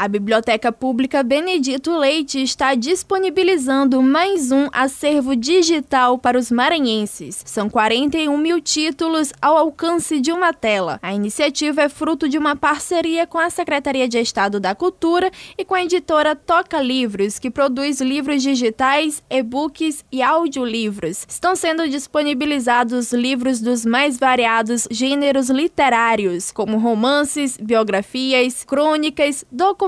A Biblioteca Pública Benedito Leite está disponibilizando mais um acervo digital para os maranhenses. São 41 mil títulos ao alcance de uma tela. A iniciativa é fruto de uma parceria com a Secretaria de Estado da Cultura e com a editora Toca Livros, que produz livros digitais, e-books e audiolivros. Estão sendo disponibilizados livros dos mais variados gêneros literários, como romances, biografias, crônicas, documentos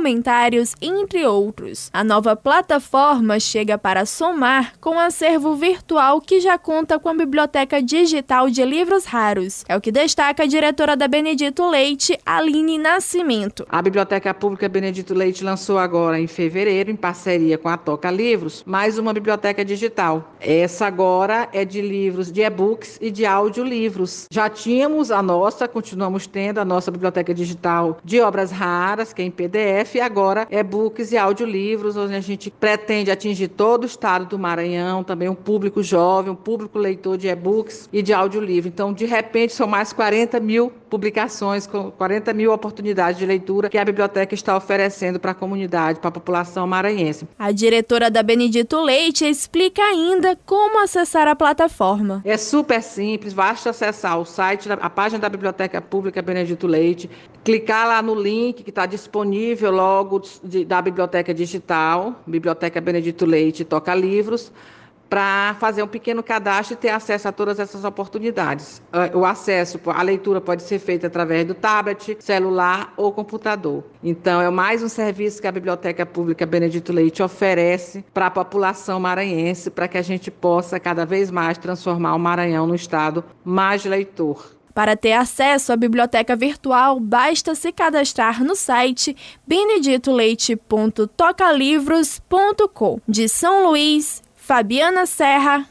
entre outros. A nova plataforma chega para somar com o acervo virtual que já conta com a biblioteca digital de livros raros. É o que destaca a diretora da Benedito Leite, Aline Nascimento. A Biblioteca Pública Benedito Leite lançou agora em fevereiro, em parceria com a Toca Livros, mais uma biblioteca digital. Essa agora é de livros, de e-books e de audiolivros. Já tínhamos a nossa, continuamos tendo a nossa biblioteca digital de obras raras, que é em PDF, PDF e agora e-books e audiolivros, onde a gente pretende atingir todo o estado do Maranhão, também um público jovem, um público leitor de e-books e de audiolivro. Então, de repente, são mais 40 mil publicações, com 40 mil oportunidades de leitura que a biblioteca está oferecendo para a comunidade, para a população maranhense. A diretora da Benedito Leite explica ainda como acessar a plataforma. É super simples, basta acessar o site, a página da Biblioteca Pública Benedito Leite, clicar lá no link que está disponível logo de, da Biblioteca Digital, Biblioteca Benedito Leite Toca Livros para fazer um pequeno cadastro e ter acesso a todas essas oportunidades. Ah, o acesso, a leitura pode ser feita através do tablet, celular ou computador. Então, é mais um serviço que a Biblioteca Pública Benedito Leite oferece para a população maranhense, para que a gente possa cada vez mais transformar o Maranhão num estado mais leitor. Para ter acesso à biblioteca virtual, basta se cadastrar no site beneditoleite.tocalivros.com. De São Luís, Fabiana Serra